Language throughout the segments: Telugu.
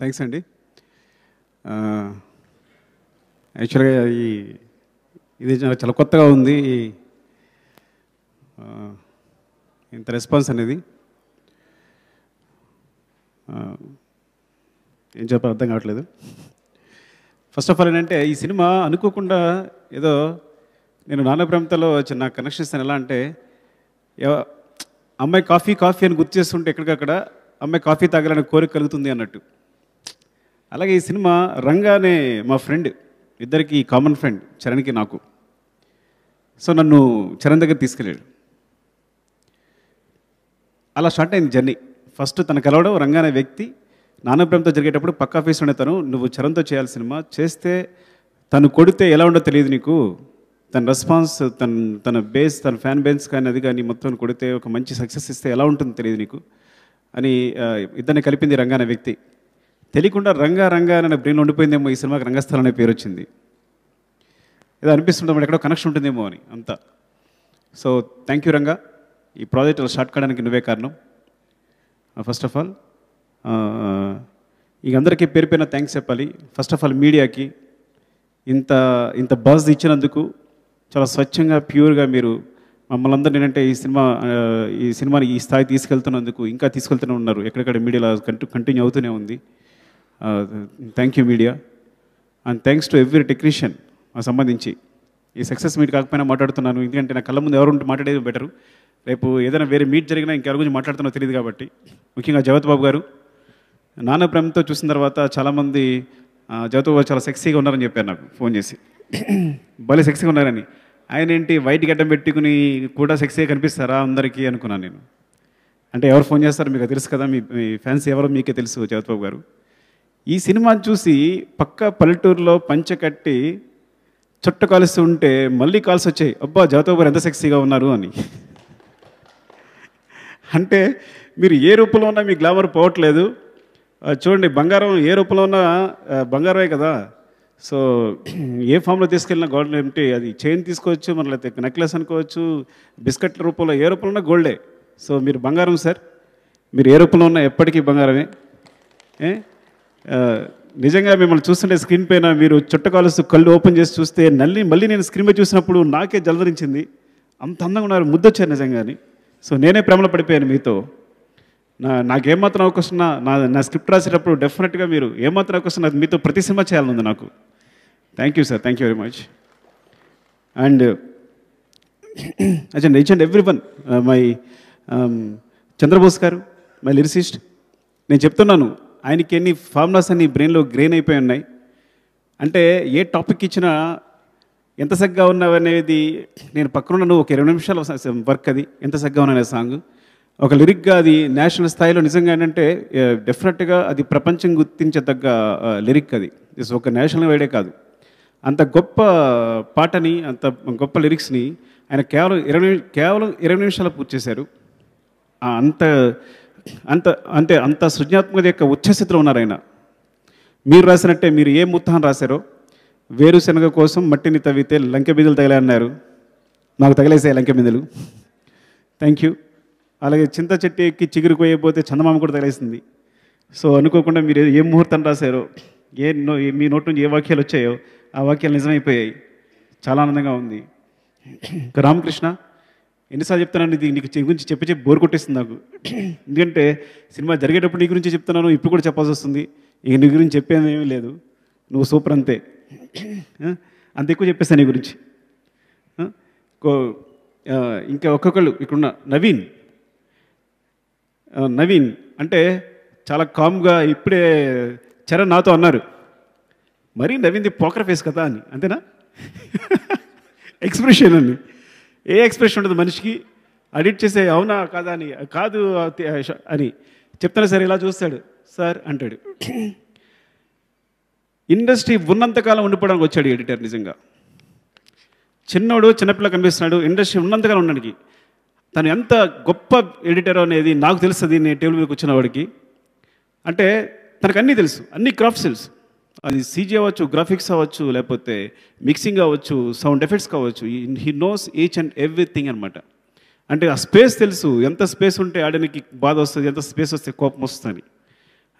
థ్యాంక్స్ అండి యాక్చువల్గా ఈ ఇది చాలా కొత్తగా ఉంది ఇంత రెస్పాన్స్ అనేది ఏం చెప్పాలి అర్థం కావట్లేదు ఫస్ట్ ఆఫ్ ఆల్ ఏంటంటే ఈ సినిమా అనుకోకుండా ఏదో నేను నాన్నప్రేమతలో చిన్న కనెక్షన్స్ ఎలా అంటే అమ్మాయి కాఫీ కాఫీ అని గుర్తు చేస్తుంటే ఎక్కడికక్కడ అమ్మాయి కాఫీ తాగాలని కోరిక కలుగుతుంది అన్నట్టు అలాగే ఈ సినిమా రంగా అనే మా ఫ్రెండ్ ఇద్దరికి కామన్ ఫ్రెండ్ చరణ్కి నాకు సో నన్ను చరణ్ దగ్గర తీసుకెళ్ళాడు అలా స్టార్ట్ అయింది జర్నీ ఫస్ట్ తన కలవడం రంగానే వ్యక్తి నానప్రేమతో జరిగేటప్పుడు పక్క ఆఫీస్ ఉండే తను నువ్వు చరణ్తో చేయాలి సినిమా చేస్తే తను కొడితే ఎలా ఉండో తెలియదు నీకు తన రెస్పాన్స్ తన తన బేస్ తన ఫ్యాన్ బేస్ కానీ అది కానీ మొత్తం కొడితే ఒక మంచి సక్సెస్ ఇస్తే ఎలా ఉంటుందో తెలియదు నీకు అని ఇద్దరిని కలిపింది రంగానే వ్యక్తి తెలియకుండా రంగా రంగా అనే బ్రెయిన్లో ఉండిపోయిందేమో ఈ సినిమాకి రంగస్థలం అనే పేరు వచ్చింది ఏదో అనిపిస్తుంటాం ఎక్కడో కనెక్షన్ ఉంటుందేమో అని అంత సో థ్యాంక్ యూ రంగా ఈ ప్రాజెక్ట్ అలా షార్ట్ కావడానికి నువ్వే కారణం ఫస్ట్ ఆఫ్ ఆల్ ఇక అందరికీ పేరు పైన థ్యాంక్స్ చెప్పాలి ఫస్ట్ ఆఫ్ ఆల్ మీడియాకి ఇంత ఇంత బజ్ ఇచ్చినందుకు చాలా స్వచ్ఛంగా ప్యూర్గా మీరు మమ్మల్ని అందరూ నేనంటే ఈ సినిమా uh, ఈ సినిమాని ఈ స్థాయి తీసుకెళ్తున్నందుకు ఇంకా తీసుకెళ్తూనే ఉన్నారు ఎక్కడెక్కడ మీడియాలో కంటిన్యూ అవుతూనే ఉంది thank you media and thanks to every technician సంబంధించి ఈ సక్సెస్ మీట్ కాకపోయినా మాట్లాడుతున్నాను ఎందుకంటే నా కళ్ళ ముందు ఎవరు ఉంటే మాట్లాడేది బెటరు రేపు ఏదైనా వేరే మీట్ జరిగినా ఇంకెవరి గురించి మాట్లాడుతున్నా తెలియదు కాబట్టి ముఖ్యంగా జగత్ బాబు గారు నాన్న ప్రేమతో చూసిన తర్వాత చాలామంది జగత్ బాబు చాలా సెక్సీగా ఉన్నారని చెప్పారు నాకు ఫోన్ చేసి భలే సెక్సీగా ఉన్నారని ఆయన ఏంటి వైట్ గడ్డం పెట్టుకుని కూడా సెక్సీగా కనిపిస్తారా అందరికీ అనుకున్నాను నేను అంటే ఎవరు ఫోన్ చేస్తారు మీకు తెలుసు కదా మీ ఫ్యాన్స్ ఎవరో మీకే తెలుసు జగత్ బాబు గారు ఈ సినిమా చూసి పక్క పల్లెటూరులో పంచె కట్టి చుట్ట కాల్సి ఉంటే మళ్ళీ కాల్స్ వచ్చాయి అబ్బా జాతోబర్ ఎంత సెక్సీగా ఉన్నారు అని అంటే మీరు ఏ రూపంలో ఉన్నా మీ గ్లామర్ పోవట్లేదు చూడండి బంగారం ఏ రూపంలో ఉన్నా బంగారమే కదా సో ఏ ఫామ్లో తీసుకెళ్ళిన గోల్డ్ ఏమిటి అది చైన్ తీసుకోవచ్చు మన లేకపోతే నెక్లెస్ అనుకోవచ్చు బిస్కెట్ల రూపంలో ఏ రూపంలో ఉన్నా గోల్డే సో మీరు బంగారం సార్ మీరు ఏ రూపంలో ఉన్నా ఎప్పటికీ బంగారమే ఏ నిజంగా మిమ్మల్ని చూస్తుంటే స్క్రీన్ పైన మీరు చుట్టకాలుస్తూ కళ్ళు ఓపెన్ చేసి చూస్తే నల్లి మళ్ళీ నేను స్క్రీన్ పై చూసినప్పుడు నాకే జలదరించింది అంత అందంగా ఉన్నారు ముద్దొచ్చారు నిజంగాని సో నేనే ప్రేమలో పడిపోయాను మీతో నా నాకేమాత్రం అవకాశం నా నా స్క్రిప్ట్ రాసేటప్పుడు డెఫినెట్గా మీరు ఏమాత్రం అవకాశం నాకు మీతో ప్రతి సినిమా చేయాలనుంది నాకు thank you sir thank you very much and అచ్చండి each and every one my Chandrabose garu my lyricist నేను చెప్తున్నాను ఆయనకి ఎన్ని ఫార్ములాస్ అన్ని బ్రెయిన్లో గ్రెయిన్ అయిపోయి ఉన్నాయి అంటే ఏ టాపిక్ ఇచ్చినా ఎంత సగ్గా ఉన్నావు అనేది నేను పక్కన ఒక ఇరవై నిమిషాల వర్క్ అది ఎంత సగ్గా ఉన్నానే సాంగ్ ఒక లిరిక్గా అది నేషనల్ స్థాయిలో నిజంగా ఏంటంటే డెఫినెట్గా అది ప్రపంచం గుర్తించదగ్గ లిరిక్ అది ఇస్ ఒక నేషనల్ వైడే కాదు అంత గొప్ప పాటని అంత గొప్ప లిరిక్స్ని ఆయన కేవలం ఇరవై కేవలం ఇరవై నిమిషాలు పూర్తి చేశారు అంత అంత అంటే అంత సృజనాత్మక యొక్క ఉచ్చస్థితిలో ఉన్నారు ఆయన మీరు రాసినట్టే మీరు ఏ ముత్తాన్ని రాశారో వేరుశనగ కోసం మట్టిని తవ్వితే లంక బిందులు తగిలన్నారు నాకు తగిలేసాయి లంక బిందులు థ్యాంక్ యూ అలాగే చింత చెట్టు ఎక్కి చిగురు కోయబోతే చందమామ కూడా తగిలేసింది సో అనుకోకుండా మీరు ఏ ముహూర్తం రాశారో ఏ నో మీ నోటి నుంచి ఏ వాక్యాలు వచ్చాయో ఆ వాక్యాలు నిజమైపోయాయి చాలా ఆనందంగా ఉంది రామకృష్ణ ఎన్నిసార్లు చెప్తున్నాను ఇది నీకు గురించి చెప్పి చెప్పి బోర్ కొట్టేస్తుంది నాకు ఎందుకంటే సినిమా జరిగేటప్పుడు నీ గురించి చెప్తున్నాను ఇప్పుడు కూడా చెప్పాల్సి వస్తుంది ఇక నీ గురించి చెప్పేది ఏమీ లేదు నువ్వు సూపర్ అంతే అంత ఎక్కువ చెప్పేస్తాను నీ గురించి ఇంకా ఒక్కొక్కళ్ళు ఇక్కడున్న నవీన్ నవీన్ అంటే చాలా కామ్గా ఇప్పుడే చరణ్ నాతో అన్నారు మరీ నవీన్ది పోకర్ ఫేస్ కదా అని అంతేనా ఎక్స్ప్రెషన్ అని ఏ ఎక్స్ప్రెషన్ ఉంటుంది మనిషికి అడిట్ చేసే అవునా కాదా అని కాదు అని చెప్తాను సార్ ఇలా చూస్తాడు సార్ అంటాడు ఇండస్ట్రీ ఉన్నంతకాలం ఉండిపోవడానికి వచ్చాడు ఎడిటర్ నిజంగా చిన్నోడు చిన్నపిల్ల కనిపిస్తున్నాడు ఇండస్ట్రీ ఉన్నంతకాలం ఉండడానికి తను ఎంత గొప్ప ఎడిటర్ అనేది నాకు తెలుస్తుంది నేను టేబుల్ మీద వచ్చిన వాడికి అంటే తనకు అన్నీ తెలుసు అన్ని క్రాఫ్ట్స్ తెలుసు అది సీజీ అవ్వచ్చు గ్రాఫిక్స్ అవ్వచ్చు లేకపోతే మిక్సింగ్ అవ్వచ్చు సౌండ్ ఎఫెక్ట్స్ కావచ్చు he knows each and everything అనమాట అంటే ఆ స్పేస్ తెలుసు ఎంత స్పేస్ ఉంటే ఆడనికి బాధ వస్తుంది ఎంత స్పేస్ వస్తే కోపం వస్తుంది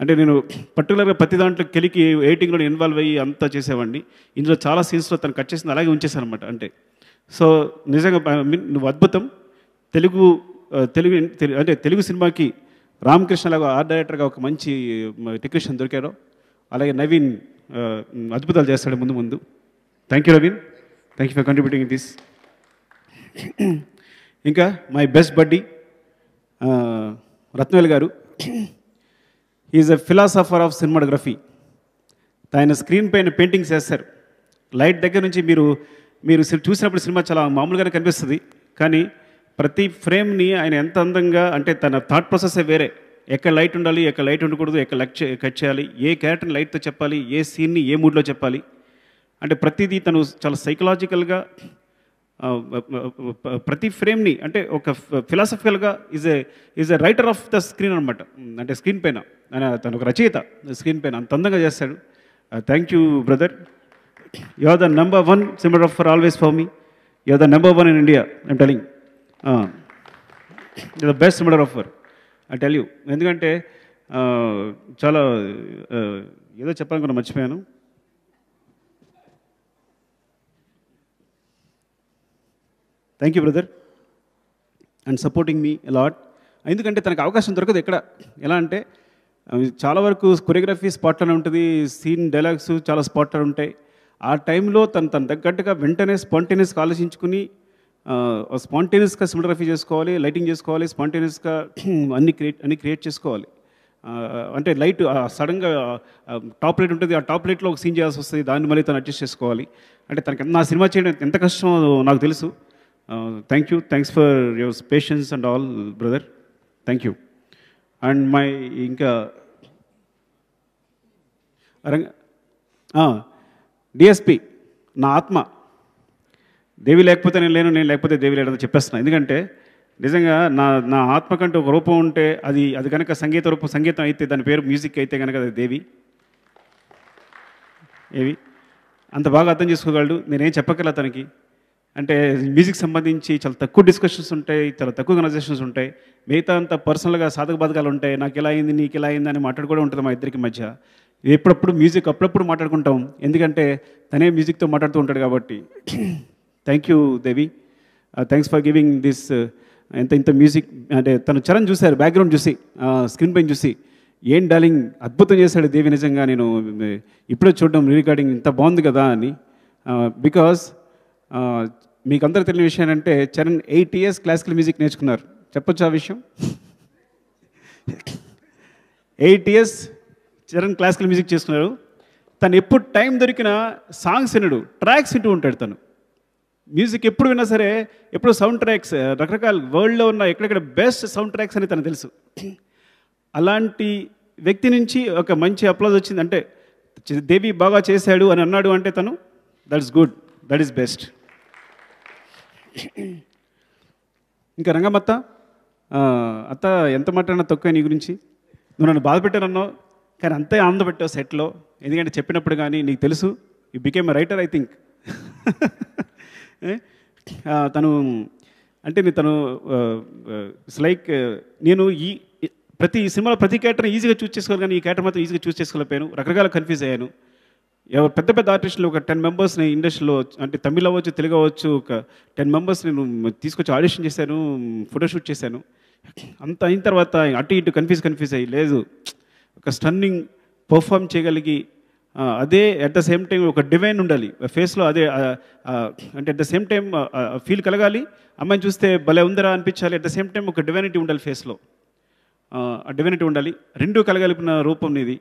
అంటే నేను పర్టికులర్గా ప్రతి దాంట్లో కెలికి ఎయిటింగ్లో ఇన్వాల్వ్ అయ్యి అంతా చేసేవాడిని ఇందులో చాలా సీన్స్లో తను కట్ చేసింది అలాగే ఉంచేసాను అనమాట అంటే సో నిజంగా నువ్వు అద్భుతం తెలుగు తెలుగు అంటే తెలుగు సినిమాకి రామకృష్ణలాగా ఆర్ట్ డైరెక్టర్గా ఒక మంచి టెక్నీషియన్ దొరికారు అలాగే నవీన్ అద్భుతాలు చేస్తాడు ముందు ముందు thank you Naveen thank you for contributing this ఇంకా my best buddy Ratnavel garu is a philosopher of cinematography ఆయన స్క్రీన్ పైన పెయింటింగ్స్ వేస్తారు లైట్ దగ్గర నుంచి మీరు మీరు చూసినప్పుడు సినిమా చాలా మామూలుగానే కనిపిస్తుంది కానీ ప్రతి ఫ్రేమ్ని ఆయన ఎంత అందంగా అంటే తన థాట్ ప్రాసెస్ వేరే ఎక్కడ లైట్ ఉండాలి ఎక్కడ లైట్ ఉండకూడదు ఎక్కడ లెక్ కట్ చేయాలి ఏ క్యారెక్టర్ని లైట్తో చెప్పాలి ఏ సీన్ని ఏ మూడ్లో చెప్పాలి అంటే ప్రతిదీ తను చాలా సైకలాజికల్గా ప్రతి ఫ్రేమ్ని అంటే ఒక ఫిలాసఫికల్గా is a is a writer of the screen అనమాట అంటే స్క్రీన్ పైన తను ఒక రచయిత స్క్రీన్ పైన అంత అందంగా చేస్తాడు thank you brother you are the number one simmer of for always for me you are the number one in India I'm telling the best simmer of for I tell you ఎందుకంటే చాలా ఏదో చెప్పాలనుకున్న మర్చిపోయాను thank you brother and supporting me lot ఎందుకంటే తనకు అవకాశం దొరకదు ఎక్కడ ఎలా అంటే చాలా వరకు కొరియోగ్రఫీ స్పాట్లోనే ఉంటుంది సీన్ డైలాగ్స్ చాలా స్పాట్లో ఉంటాయి ఆ టైంలో తను తన తగ్గట్టుగా వెంటనే స్పాంటేనియస్గా ఆలోచించుకుని స్పాంటేనియస్గా సినిమాగ్రఫీ చేసుకోవాలి లైటింగ్ చేసుకోవాలి స్పాంటేనియస్గా అన్ని క్రియేట్ అన్ని క్రియేట్ చేసుకోవాలి అంటే లైట్ సడన్గా టాప్ లైట్ ఉంటుంది ఆ టాప్ లైట్లో ఒక సీన్ చేయాల్సి వస్తుంది దాన్ని మళ్ళీ తను అడ్జస్ట్ చేసుకోవాలి అంటే తనకి నా సినిమా చేయడం ఎంత కష్టమో నాకు తెలుసు thank you thanks for your patience and all brother thank you and my ఇంకా రంగ డిఎస్పి నా ఆత్మ దేవి లేకపోతే నేను లేను నేను లేకపోతే దేవి లేడని చెప్పేస్తున్నాను ఎందుకంటే నిజంగా నా నా ఆత్మ కంటే ఒక రూపం ఉంటే అది అది కనుక సంగీత రూపం సంగీతం అయితే దాని పేరు మ్యూజిక్ అయితే కనుక అది దేవి ఏవి అంత బాగా అర్థం చేసుకోగలడు నేనేం చెప్పగల తనకి అంటే మ్యూజిక్ సంబంధించి చాలా తక్కువ డిస్కషన్స్ ఉంటాయి చాలా తక్కువ కన్వర్జేషన్స్ ఉంటాయి మిగతా అంత పర్సనల్గా సాధక బాధకాలు ఉంటాయి నాకు ఇలా అయింది నీకు ఇలా అయింది అని మాట్లాడుకోవడం ఉంటుంది మా ఇద్దరికి మధ్య ఎప్పుడప్పుడు మ్యూజిక్ అప్పుడప్పుడు మాట్లాడుకుంటాం ఎందుకంటే తనే మ్యూజిక్తో మాట్లాడుతూ ఉంటాడు కాబట్టి thank you Devi thanks for giving this ఎంత ఇంత మ్యూజిక్ అంటే తను చరణ్ చూశారు బ్యాక్గ్రౌండ్ చూసి స్క్రీన్ పైన చూసి ఏం డాలింగ్ అద్భుతం చేశాడు దేవి నిజంగా నేను ఇప్పుడే చూడడం రికార్డింగ్ ఇంత బాగుంది కదా అని బికాస్ మీకు అందరూ తెలియని విషయం అంటే Charan eight years classical music నేర్చుకున్నారు చెప్పొచ్చు ఆ విషయం eight years Charan classical music చేసుకున్నారు తను ఎప్పుడు టైం దొరికినా సాంగ్స్ వినడు ట్రాక్స్ వింటూ ఉంటాడు తను మ్యూజిక్ ఎప్పుడు విన్నా సరే ఎప్పుడు సౌండ్ ట్రాక్స్ రకరకాల వరల్డ్లో ఉన్న ఎక్కడెక్కడ బెస్ట్ సౌండ్ ట్రాక్స్ అని తనకు తెలుసు అలాంటి వ్యక్తి నుంచి ఒక మంచి అప్లాజ్ వచ్చింది అంటే దేవి బాగా చేశాడు అని అన్నాడు అంటే తను that is good that is best ఇంకా రంగమత్త అత్త ఎంత మాట్లాడినా తక్కువ నీ గురించి నువ్వు నన్ను బాధ పెట్టానన్నావు కానీ అంతే ఆనంద పెట్టావు సెట్లో ఎందుకంటే చెప్పినప్పుడు కానీ నీకు తెలుసు you became writer I think తను అంటే తను లైక్ నేను ఈ ప్రతి సినిమాలో ప్రతి క్యారెక్టర్ ఈజీగా చూస్ చేసుకోవాలి కానీ ఈ క్యారెక్టర్ మాత్రం ఈజీగా చూస్ చేసుకోలేకపోయాను రకరకాల కన్ఫ్యూజ్ అయ్యాను ఎవరు పెద్ద పెద్ద ఆర్టిస్టులు ఒక టెన్ మెంబర్స్ని ఇండస్ట్రీలో అంటే తమిళ అవ్వచ్చు తెలుగు అవ్వచ్చు ఒక టెన్ మెంబర్స్ నేను తీసుకొచ్చి ఆడిషన్ చేశాను ఫోటోషూట్ చేశాను అంత అయిన తర్వాత అటు ఇటు కన్ఫ్యూజ్ కన్ఫ్యూజ్ అయ్యి లేదు ఒక స్టన్నింగ్ పర్ఫామ్ చేయగలిగి అదే అట్ ద సేమ్ టైం ఒక డివైన్ ఉండాలి ఫేస్లో అదే అంటే at the same time feel కలగాలి అమ్మాయిని చూస్తే భలే ఉందరా అనిపించాలి అట్ ద సేమ్ టైం ఒక డివైనిటీ ఉండాలి ఫేస్లో ఆ డివైనిటీ ఉండాలి రెండూ కలగలిపిన రూపం నీది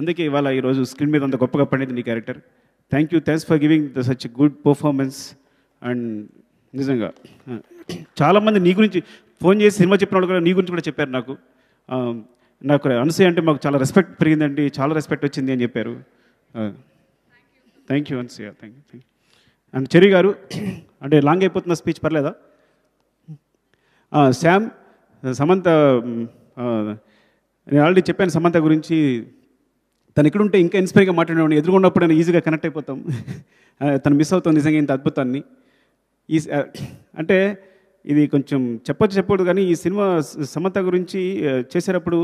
అందుకే ఇవాళ ఈరోజు స్క్రీన్ మీద అంత గొప్పగా పడింది నీ character thank you thanks for giving the such good performance and నిజంగా చాలామంది నీ గురించి ఫోన్ చేసి సినిమా చెప్పిన వాళ్ళు కూడా నీ గురించి కూడా చెప్పారు నాకు నాకు అనసూయ అంటే మాకు చాలా రెస్పెక్ట్ పెరిగిందండి చాలా రెస్పెక్ట్ వచ్చింది అని చెప్పారు thank you Anasuya thank you thank you and Cherry garu అంటే లాంగ్ అయిపోతున్న స్పీచ్ పర్లేదా Sam uh, uh, Samantha um, uh, నేను ఆల్రెడీ చెప్పాను సమంత గురించి తను ఇక్కడుంటే ఇంకా ఇన్స్పైర్గా మాట్లాడేవాడిని ఎదుర్కొన్నప్పుడు నేను ఈజీగా కనెక్ట్ అయిపోతాం తను మిస్ అవుతాం నిజంగా ఇంత అద్భుతాన్ని ఈ అంటే ఇది కొంచెం చెప్పచ్చు చెప్పకూడదు కానీ ఈ సినిమా సమంత గురించి చేసేటప్పుడు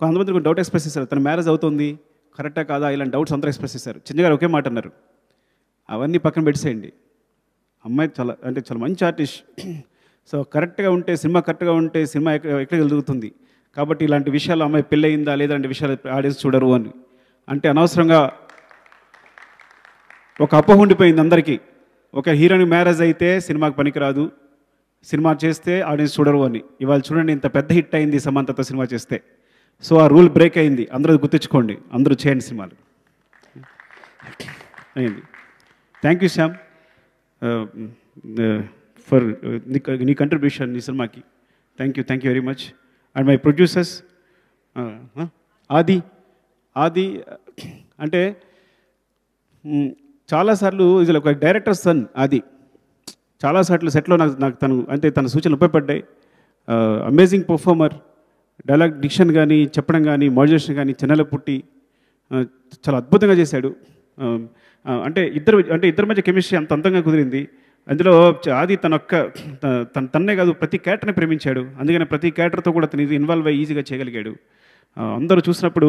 కొంతమంది డౌట్ ఎక్స్ప్రెస్ చేశారు తన మ్యారేజ్ అవుతుంది కరెక్టా కాదా ఇలాంటి డౌట్స్ అందరూ ఎక్స్ప్రెస్ చేశారు చిన్నగారు ఒకే మాట అన్నారు అవన్నీ పక్కన పెట్టేసేయండి అమ్మాయి చాలా అంటే చాలా మంచి ఆర్టిస్ట్ సో కరెక్ట్గా ఉంటే సినిమా కరెక్ట్గా ఉంటే సినిమా ఎక్కడ ఎదుగుతుంది కాబట్టి ఇలాంటి విషయాలు అమ్మాయి పెళ్ళయిందా లేదా అంటే విషయాలు ఆడియన్స్ చూడరు అని అంటే అనవసరంగా ఒక అపోహ ఉండిపోయింది అందరికీ ఒక హీరోని మ్యారేజ్ అయితే సినిమాకి పనికిరాదు సినిమా చేస్తే ఆడియన్స్ చూడరు అని ఇవాళ చూడండి ఇంత పెద్ద హిట్ అయింది సమంతతో సినిమా చేస్తే సో ఆ రూల్ బ్రేక్ అయింది అందరూ గుర్తించుకోండి అందరూ చేయండి సినిమాలు అయింది థ్యాంక్ యూ శ్యామ్ ఫర్ నీ కంట్రిబ్యూషన్ నీ సినిమాకి thank you thank you very much and my producers Aadi Aadi uh, అంటే చాలాసార్లు ఇది ఒక డైరెక్టర్ సన్ ఆది చాలాసార్లు సెట్లో నాకు నాకు తను అంటే తన సూచనలు ఉపయోగపడ్డాయి amazing uh, performer dialogue diction కానీ చెప్పడం కానీ మోడ్యులేషన్ కానీ చిన్నల పుట్టి చాలా అద్భుతంగా చేశాడు అంటే ఇద్దరు అంటే ఇద్దరి మధ్య కెమిస్ట్రీ అంత అందంగా కుదిరింది అందులో ఆది తన ఒక్క తన తన్నే కాదు ప్రతి క్యారెక్టర్ని ప్రేమించాడు అందుకని ప్రతి క్యారెక్టర్తో కూడా తను ఇన్వాల్వ్ అయ్యి ఈజీగా చేయగలిగాడు అందరూ చూసినప్పుడు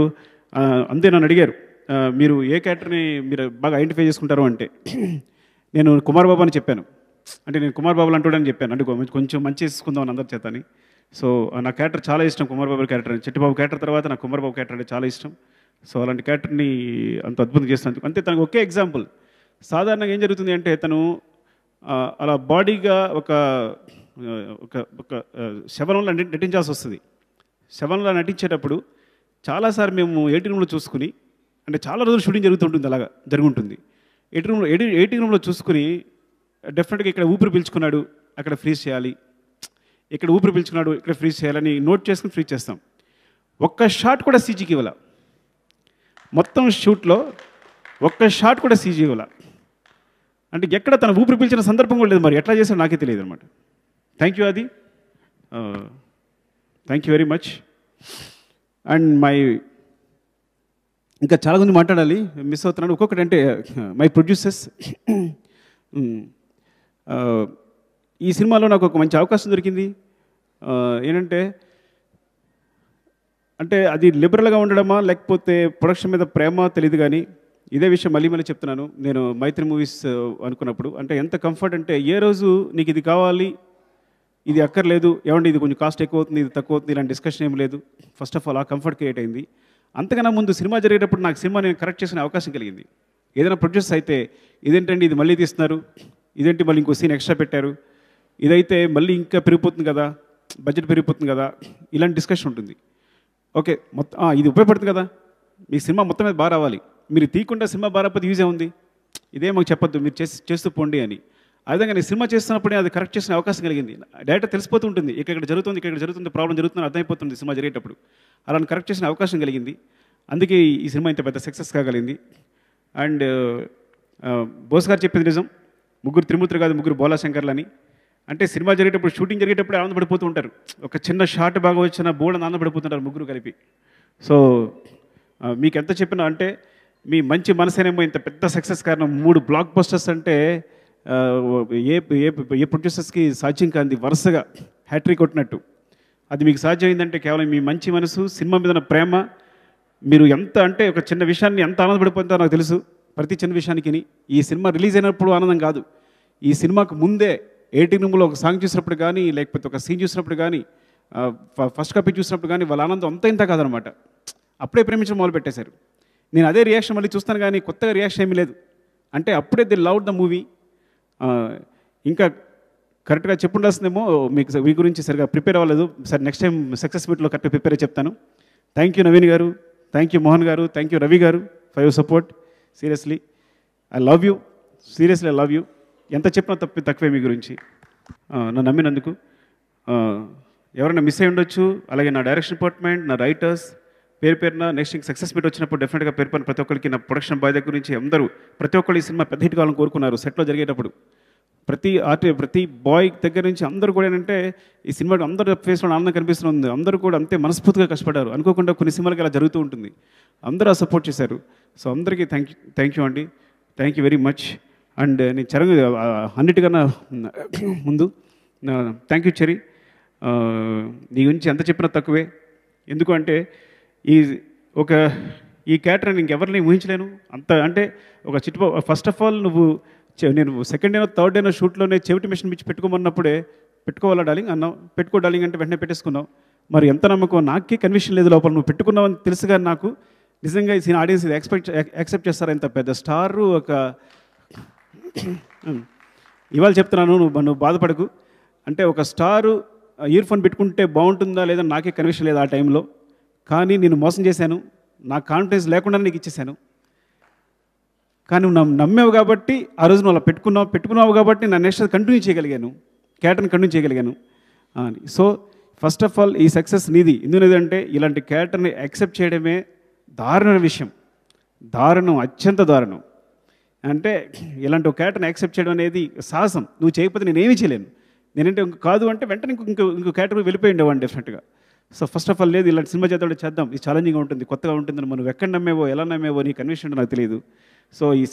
అందే నన్ను అడిగారు మీరు ఏ క్యారెక్టర్ని మీరు బాగా ఐడెంటిఫై చేసుకుంటారు అంటే నేను కుమార్ బాబు అని చెప్పాను అంటే నేను కుమార్ బాబు అంటాడని చెప్పాను అంటే కొంచెం మంచి చేసుకుందాం అని అందరి చేతని సో నా క్యారెక్టర్ చాలా ఇష్టం కుమార్బాబు క్యారెక్టర్ చెట్టిబాబు క్యారెక్టర్ తర్వాత నాకు కుమార్బాబు క్యారెక్టర్ అంటే చాలా ఇష్టం సో అలాంటి క్యారెక్టర్ని అంత అద్భుతం చేస్తాను అంతే తనకు ఒకే ఎగ్జాంపుల్ సాధారణంగా ఏం జరుగుతుంది అంటే తను అలా బాడీగా ఒక ఒక ఒక శవనంలో నటించాల్సి వస్తుంది శవనంలో నటించేటప్పుడు చాలాసార్లు మేము ఎయిటింగ్ రూమ్లో చూసుకుని అంటే చాలా రోజులు షూటింగ్ జరుగుతుంటుంది అలాగా జరుగుంటుంది ఎయిటింగ్ రూమ్లో ఎయిటింగ్ రూమ్లో చూసుకుని డెఫినెట్గా ఇక్కడ ఊపిరి పీల్చుకున్నాడు అక్కడ ఫ్రీజ్ చేయాలి ఇక్కడ ఊపిరి పిలుచుకున్నాడు ఇక్కడ ఫ్రీజ్ చేయాలని నోట్ చేసుకుని ఫ్రీజ్ చేస్తాం ఒక్క షాట్ కూడా సీజీకి ఇవ్వాల మొత్తం షూట్లో ఒక్క షాట్ కూడా సీజీ ఇవ్వాల అంటే ఎక్కడ తన ఊపిరి పిలిచిన సందర్భం కూడా లేదు మరి ఎట్లా చేశాడు నాకే తెలియదు అనమాట థ్యాంక్ యూ అది thank you very much and my ఇంకా చాలా మంది మాట్లాడాలి మిస్ అవుతున్నాడు ఒక్కొక్కటి అంటే మై uh, ప్రొడ్యూసర్స్ ఈ సినిమాలో నాకు ఒక మంచి అవకాశం దొరికింది ఏంటంటే అంటే అది లిబరల్గా ఉండడమా లేకపోతే ప్రొడక్షన్ మీద ప్రేమ తెలియదు కానీ ఇదే విషయం మళ్ళీ మళ్ళీ చెప్తున్నాను నేను మైత్రి మూవీస్ అనుకున్నప్పుడు అంటే ఎంత కంఫర్ట్ అంటే ఏ రోజు నీకు ఇది కావాలి ఇది అక్కర్లేదు ఏమంటే ఇది కొంచెం కాస్ట్ ఎక్కువ అవుతుంది ఇది తక్కువ అవుతుంది ఇలాంటి డిస్కషన్ ఏం లేదు ఫస్ట్ ఆఫ్ ఆల్ ఆ కంఫర్ట్ క్రియేట్ అయింది అంతకన్నా ముందు సినిమా జరిగేటప్పుడు నాకు సినిమా నేను కరెక్ట్ చేసిన అవకాశం కలిగింది ఏదైనా ప్రొడ్యూసర్స్ అయితే ఇదేంటండి ఇది మళ్ళీ తీస్తున్నారు ఇదేంటి మళ్ళీ ఇంకో సీన్ ఎక్స్ట్రా పెట్టారు ఇదైతే మళ్ళీ ఇంకా పెరిగిపోతుంది కదా బడ్జెట్ పెరిగిపోతుంది కదా ఇలాంటి డిస్కషన్ ఉంటుంది ఓకే మొత్తం ఇది ఉపయోగపడుతుంది కదా మీ సినిమా మొత్తం మీద బాగా రావాలి మీరు తీయకుండా సినిమా బాగా రాకపోతే యూజే ఉంది ఇదే మాకు చెప్పొద్దు మీరు చేసి చేస్తూ పోండి అని ఆ విధంగా నేను సినిమా చేస్తున్నప్పుడే అది కరెక్ట్ చేసిన అవకాశం కలిగింది డైరెక్టర్ తెలిసిపోతూ ఉంటుంది ఇక్కడ జరుగుతుంది ఇక్కడ జరుగుతుంది ప్రాబ్లం జరుగుతుంది అర్థమైపోతుంది సినిమా జరిగేటప్పుడు అలా కరెక్ట్ చేసిన అవకాశం కలిగింది అందుకే ఈ సినిమా ఇంత పెద్ద సక్సెస్ కాగలిగింది అండ్ బోస్ గారు చెప్పింది నిజం ముగ్గురు త్రిమూర్తి కాదు ముగ్గురు బోలా శంకర్లని అంటే సినిమా జరిగేటప్పుడు షూటింగ్ జరిగేటప్పుడు ఆనందపడిపోతూ ఉంటారు ఒక చిన్న షార్ట్ బాగా వచ్చిన బోర్డు ఆనందపడిపోతుంటారు ముగ్గురు కలిపి సో మీకు ఎంత చెప్పినా అంటే మీ మంచి మనసేనేమో ఇంత పెద్ద సక్సెస్ కారణం మూడు బ్లాక్ బస్టర్స్ అంటే ఏ ఏ ఏ ప్రొడ్యూసర్స్కి సాధ్యం కాంది వరుసగా హ్యాట్రిక్ కొట్టినట్టు అది మీకు సాధ్యమైందంటే కేవలం మీ మంచి మనసు సినిమా మీద ప్రేమ మీరు ఎంత అంటే ఒక చిన్న విషయాన్ని ఎంత ఆనందపడిపోతారో నాకు తెలుసు ప్రతి చిన్న విషయానికి ఈ సినిమా రిలీజ్ అయినప్పుడు ఆనందం కాదు ఈ సినిమాకు ముందే రూమ్లో ఒక సాంగ్ చూసినప్పుడు కానీ లేకపోతే ఒక సీన్ చూసినప్పుడు కానీ ఫస్ట్ కాపీ చూసినప్పుడు కానీ వాళ్ళ ఆనందం అంత ఇంత కాదనమాట అప్పుడే ప్రేమించడం మొదలు పెట్టేశారు నేను అదే రియాక్షన్ మళ్ళీ చూస్తాను కానీ కొత్తగా రియాక్షన్ ఏమీ లేదు అంటే అప్పుడే ది లవ్ ద మూవీ ఇంకా కరెక్ట్గా చెప్పుండాల్సిందేమో మీకు మీ గురించి సరిగా ప్రిపేర్ అవ్వలేదు సార్ నెక్స్ట్ టైం సక్సెస్ మీట్లో కరెక్ట్గా ప్రిపేర్ చెప్తాను థ్యాంక్ యూ నవీన్ గారు థ్యాంక్ యూ మోహన్ గారు thank you Ravi garu for your support seriously I love you seriously I love you ఎంత చెప్పినా తప్పి తక్కువే మీ గురించి నన్ను నమ్మినందుకు ఎవరైనా మిస్ అయి ఉండొచ్చు అలాగే నా డైరెక్షన్ డిపార్ట్మెంట్ నా రైటర్స్ పేరు పేరున నెక్స్ట్ ఇంక సక్సెస్ మీట్ వచ్చినప్పుడు డెఫినెట్గా పేరు పైన ప్రతి ఒక్కరికి నా ప్రొడక్షన్ బాయ్ దగ్గర నుంచి అందరూ ప్రతి ఒక్కరు ఈ సినిమా పెద్ద హిట్ కావాలని కోరుకున్నారు సెట్లో జరిగేటప్పుడు ప్రతి ఆర్టి ప్రతి బాయ్ దగ్గర నుంచి అందరూ కూడా ఏంటంటే ఈ సినిమా అందరూ ఫేస్లో ఆనందం కనిపిస్తుంది అందరూ కూడా అంతే మనస్ఫూర్తిగా కష్టపడ్డారు అనుకోకుండా కొన్ని సినిమాలకి ఇలా జరుగుతూ ఉంటుంది అందరూ సపోర్ట్ చేశారు సో అందరికీ థ్యాంక్ యూ థ్యాంక్ యూ అండి thank you very much and నేను చరంగ అన్నిటికన్నా ముందు థ్యాంక్ యూ చెరీ నీ గురించి ఎంత చెప్పినా తక్కువే ఎందుకంటే ఈ ఒక ఈ క్యారెక్టర్ ఇంకెవరిని ఊహించలేను అంత అంటే ఒక చిట్టు ఫస్ట్ ఆఫ్ ఆల్ నువ్వు నేను సెకండ్ డేనో థర్డ్ డేనో షూట్లోనే చెవిటి మిషన్ మించి పెట్టుకోమన్నప్పుడే పెట్టుకోవాలా డాలింగ్ అన్నావు పెట్టుకో డాలింగ్ అంటే వెంటనే పెట్టేసుకున్నావు మరి ఎంత నమ్మకం నాకే కన్విషన్ లేదు లోపల నువ్వు పెట్టుకున్నావు అని తెలుసు కానీ నాకు నిజంగా ఈ ఆడియన్స్ ఇది ఎక్స్పెక్ట్ యాక్సెప్ట్ చేస్తారు ఇంత పెద్ద స్టార్ ఒక ఇవాళ చెప్తున్నాను నువ్వు నువ్వు బాధపడకు అంటే ఒక స్టారు ఇయర్ ఫోన్ పెట్టుకుంటే బాగుంటుందా లేదా నాకే కన్విషన్ లేదు ఆ టైంలో కానీ నేను మోసం చేశాను నా కాన్ఫిడెన్స్ లేకుండా నీకు ఇచ్చేసాను కానీ నువ్వు నమ్మేవు కాబట్టి ఆ రోజు నువ్వు అలా పెట్టుకున్నావు పెట్టుకున్నావు కాబట్టి నా నెక్స్ట్ కంటిన్యూ చేయగలిగాను క్యాటర్ని కంటిన్యూ చేయగలిగాను సో ఫస్ట్ ఆఫ్ ఆల్ ఈ సక్సెస్ నీది ఎందుకంటే ఇలాంటి క్యాటర్ని యాక్సెప్ట్ చేయడమే దారుణ విషయం దారుణం అత్యంత దారుణం అంటే ఇలాంటి ఒక క్యాటర్ని యాక్సెప్ట్ చేయడం అనేది సాహసం నువ్వు చేయకపోతే నేను ఏమీ చేయలేను నేనంటే కాదు అంటే వెంటనే ఇంకొక ఇంకో ఇంకో క్యాటరీ వెళ్ళిపోయి ఉండేవాడిని డెఫినెట్గా సో ఫస్ట్ ఆఫ్ ఆల్ లేదు ఇలాంటి సినిమా చేద్దాం చేద్దాం ఇది ఛాలెంజింగ్గా ఉంటుంది కొత్తగా ఉంటుందని మనం ఎక్కడ నమ్మేవో ఎలా నమ్మేవో నీ కన్విషన్ నాకు తెలియదు సో ఈ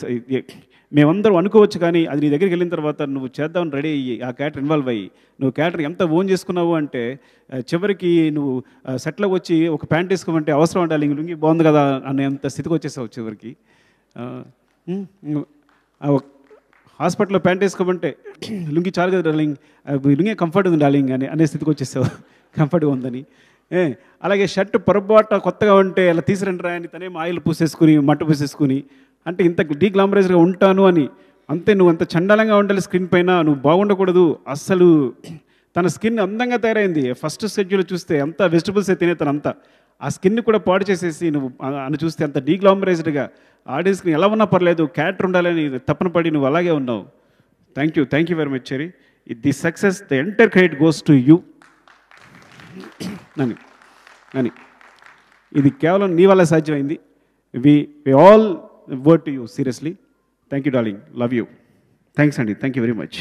మేమందరం అనుకోవచ్చు కానీ అది నీ దగ్గరికి వెళ్ళిన తర్వాత నువ్వు చేద్దామని రెడీ అయ్యి ఆ క్యాటర్ ఇన్వాల్వ్ అయ్యి నువ్వు క్యాటర్ ఎంత ఓన్ చేసుకున్నావు అంటే చివరికి నువ్వు సెట్లో వచ్చి ఒక ప్యాంట్ వేసుకోమంటే అవసరం ఉండాలి లుంగి బాగుంది కదా అనే అంత స్థితికి వచ్చేసావు చివరికి Hmm? Hmm. హాస్పిటల్లో ప్యాంట్ వేసుకోమంటే లుంగి చాలు కదా డార్లింగ్ లుంగే కంఫర్ట్ ఉంది డార్లింగ్ అని అనే స్థితికి వచ్చేస్తావు కంఫర్ట్గా ఉందని అలాగే షర్ట్ పొరపాట కొత్తగా ఉంటే అలా తీసిరండి అని తనే ఆయిల్ పూసేసుకుని మట్టు పూసేసుకుని అంటే ఇంత డీ గ్లామరైజ్గా ఉంటాను అని అంతే నువ్వు అంత చండాలంగా ఉండాలి స్క్రీన్ పైన నువ్వు బాగుండకూడదు అస్సలు తన స్కిన్ అందంగా తయారైంది ఫస్ట్ షెడ్యూల్ చూస్తే అంతా వెజిటబుల్స్ తినే తనంతా ఆ స్కిన్ కూడా పాడు చేసేసి నువ్వు అని చూస్తే అంత డీగ్లామరైజ్డ్గా ఆడియన్స్కి ఎలా ఉన్నా పర్లేదు క్యారెక్టర్ ఉండాలని తప్పన పడి నువ్వు అలాగే ఉన్నావు thank you thank you very much Cherry the success the entire credit goes to you అని అని ఇది కేవలం నీ వల్ల సాధ్యమైంది we we all word to you seriously thank you darling love you thanks అండి థ్యాంక్ యూ వెరీ మచ్